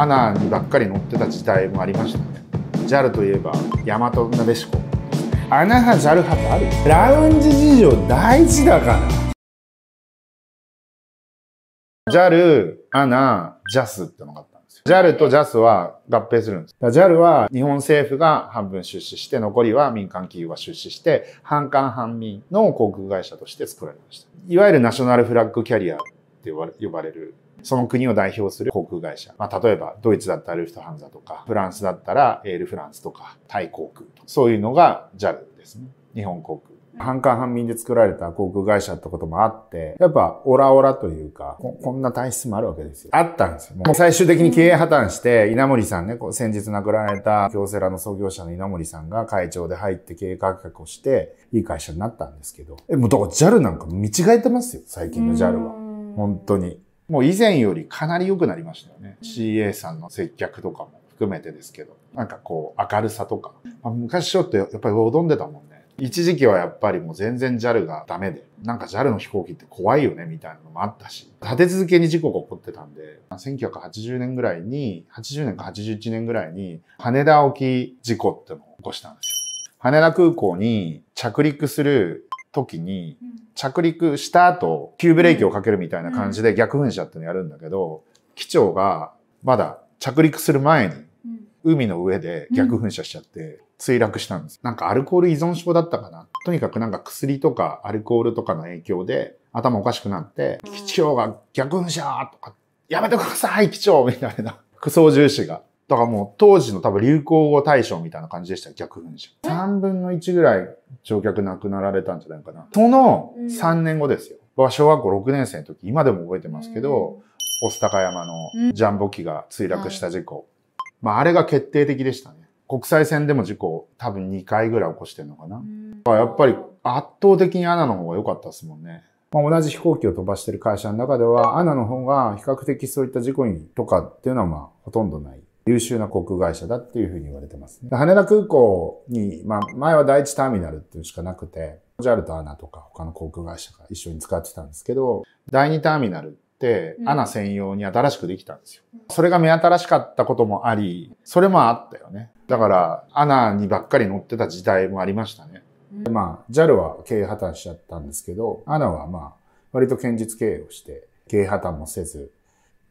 アナにばっかり乗ってた時代もありましたね JAL といえば大和なでしこアナ派 JAL 派ってあるラウンジ事情大事だから JAL アナ JAS ってのがあったんですよ JAL と JAS は合併するんです JAL は日本政府が半分出資して残りは民間企業が出資して半官半民の航空会社として作られましたいわゆるナショナルフラッグキャリアって呼ばれるその国を代表する航空会社。まあ、例えば、ドイツだったらルフトハンザとか、フランスだったらエールフランスとか、タイ航空とか、そういうのが JAL ですね。日本航空。半官半民で作られた航空会社ってこともあって、やっぱオラオラというか、こんな体質もあるわけですよ。あったんですよ。もう最終的に経営破綻して、稲森さんね、こう先日亡くなられた京セラの創業者の稲森さんが会長で入って経営改革をして、いい会社になったんですけど、え、もうだから JAL なんか見違えてますよ、最近の JAL は。本当に。もう以前よりかなり良くなりましたよね。CA さんの接客とかも含めてですけど、なんかこう明るさとか。まあ、昔ちょっとやっぱり踊んでたもんね。一時期はやっぱりもう全然 JAL がダメで、なんか JAL の飛行機って怖いよねみたいなのもあったし、立て続けに事故が起こってたんで、1980年ぐらいに、80年か81年ぐらいに、羽田沖事故ってのを起こしたんですよ。羽田空港に着陸する時に、着陸した後、急ブレーキをかけるみたいな感じで逆噴射ってのやるんだけど、機長がまだ着陸する前に、海の上で逆噴射しちゃって、墜落したんです。なんかアルコール依存症だったかな。とにかくなんか薬とかアルコールとかの影響で頭おかしくなって、機長が逆噴射とか、やめてください機長みたいな。副 操縦士が。だからもう当時の多分流行語大賞みたいな感じでした逆噴射。3分の1ぐらい乗客亡くなられたんじゃないかな。その3年後ですよ。僕は小学校6年生の時、今でも覚えてますけど、御巣カ山のジャンボ機が墜落した事故。まああれが決定的でしたね。国際線でも事故多分2回ぐらい起こしてるのかな。やっぱり圧倒的にアナの方が良かったですもんね。まあ、同じ飛行機を飛ばしてる会社の中では、アナの方が比較的そういった事故にとかっていうのはまあほとんどない。優秀な航空会社だっていうふうに言われてますね。羽田空港に、まあ、前は第一ターミナルっていうしかなくて、JAL と ANA とか他の航空会社が一緒に使ってたんですけど、第二ターミナルって ANA 専用に新しくできたんですよ。それが目新しかったこともあり、それもあったよね。だから、ANA にばっかり乗ってた時代もありましたね。まあ、JAL は経営破綻しちゃったんですけど、ANA はまあ、割と堅実経営をして、経営破綻もせず、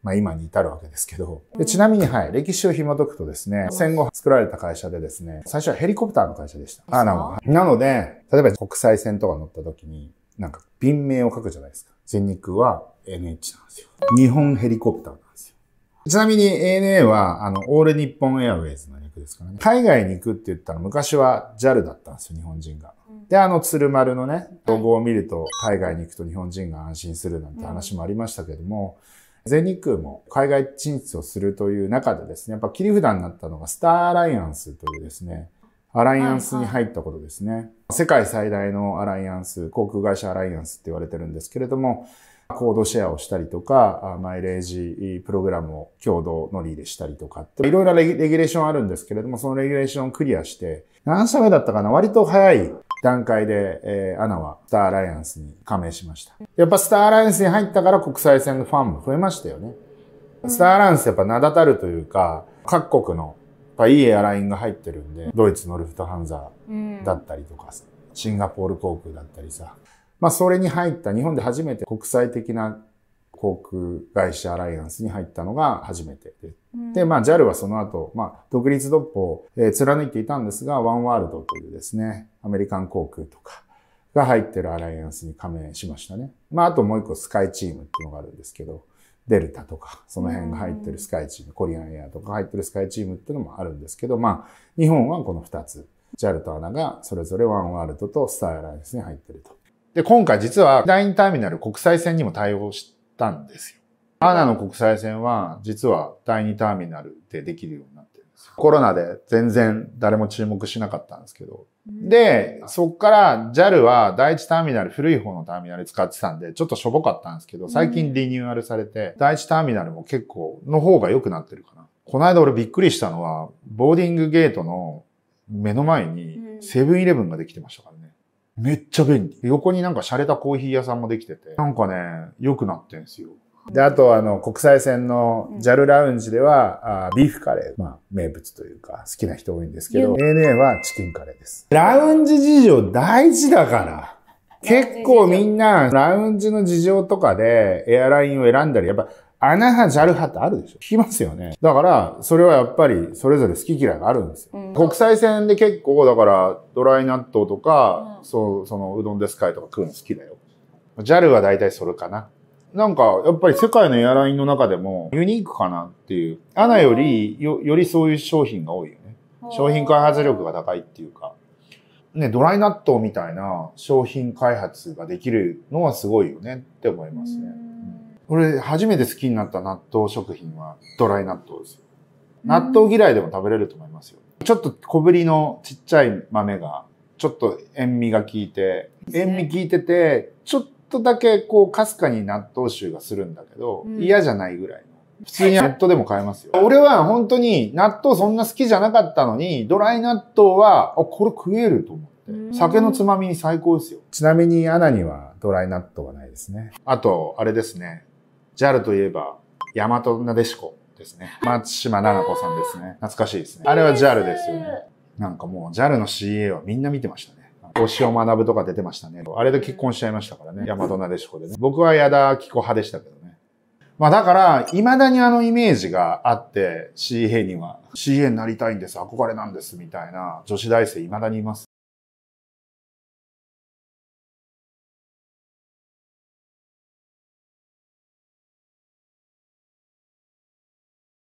まあ、今に至るわけですけど。でちなみに、はい、歴史を紐解くとですね、戦後作られた会社でですね、最初はヘリコプターの会社でした。アナなので、例えば国際線とか乗った時に、なんか、便名を書くじゃないですか。全日空は NH なんですよ。日本ヘリコプターなんですよ。ちなみに ANA は、あの、オール日本エアウェイズの略ですからね。海外に行くって言ったら昔は JAL だったんですよ、日本人が。で、あの、鶴丸のね、ロゴを見ると、海外に行くと日本人が安心するなんて話もありましたけども、うん全日空も海外進出をするという中でですね、やっぱ切り札になったのがスターアライアンスというですね、アライアンスに入ったことですね。はいはい、世界最大のアライアンス、航空会社アライアンスって言われてるんですけれども、コードシェアをしたりとか、マイレージプログラムを共同乗り入れしたりとかって、いろいろレギュレーションあるんですけれども、そのレギュレーションをクリアして、何社目だったかな割と早い段階で、えー、アナはスターアライアンスに加盟しました。やっぱスターアライアンスに入ったから国際線のファンも増えましたよね。スターアライアンスやっぱ名だたるというか、各国のやっぱいいエアラインが入ってるんで、ドイツのルフトハンザーだったりとか、シンガポール航空だったりさ、まあそれに入った日本で初めて国際的な航空会社アライアンスに入ったのが初めてで、うん、で、まあ JAL はその後、まあ独立独歩を、え貫いていたんですが、ワンワールドというですね、アメリカン航空とかが入ってるアライアンスに加盟しましたね。まああともう一個スカイチームっていうのがあるんですけど、デルタとか、その辺が入ってるスカイチーム、コリアンエアとか入ってるスカイチームっていうのもあるんですけど、まあ日本はこの2つ、JAL と ANA がそれぞれワンワールドとスターアライアンスに入ってると。で、今回実は第2ターミナル国際線にも対応して、ったんですよ。アナの国際線は実は第2ターミナルでできるようになってるんですよ。コロナで全然誰も注目しなかったんですけど。で、そっから JAL は第1ターミナル、古い方のターミナル使ってたんで、ちょっとしょぼかったんですけど、最近リニューアルされて、第1ターミナルも結構の方が良くなってるかな。この間俺びっくりしたのは、ボーディングゲートの目の前にセブンイレブンができてましたからね。めっちゃ便利。横になんか洒落たコーヒー屋さんもできてて、なんかね、良くなってんすよ。で、あと、あの、国際線の JAL ラウンジでは、あビーフカレー、まあ、名物というか、好きな人多いんですけど、ANA はチキンカレーです。ラウンジ事情大事だから。結構みんな、ラウンジの事情とかで、エアラインを選んだり、やっぱ、穴派、ジャル派ってあるでしょ聞きますよね。だから、それはやっぱり、それぞれ好き嫌いがあるんですよ。うん、国際線で結構、だから、ドライ納豆とか、うん、そう、その、うどんですかいとか食うの好きだよ。ジャルは大体それかな。なんか、やっぱり世界のエアラインの中でも、ユニークかなっていう。アナより、よ、よりそういう商品が多いよね。商品開発力が高いっていうか。ね、ドライ納豆みたいな商品開発ができるのはすごいよねって思いますね。俺、初めて好きになった納豆食品は、ドライ納豆です。納豆嫌いでも食べれると思いますよ。ちょっと小ぶりのちっちゃい豆が、ちょっと塩味が効いて、塩味効いてて、ちょっとだけこう、かすかに納豆臭がするんだけど、嫌じゃないぐらいの。普通にネットでも買えますよ。俺は本当に納豆そんな好きじゃなかったのに、ドライ納豆は、あ、これ食えると思って。酒のつまみに最高ですよ。ちなみにアナにはドライ納豆はないですね。あと、あれですね。JAL といえば、大和なでしこですね。松島奈々子さんですね。懐かしいですね。あれは JAL ですよね。なんかもう JAL の CA はみんな見てましたね。推を学ぶとか出てましたね。あれで結婚しちゃいましたからね。大和なでしこでね。僕は矢田紀子派でしたけどね。まあだから、未だにあのイメージがあって、CA には、CA になりたいんです、憧れなんです、みたいな女子大生未だにいます。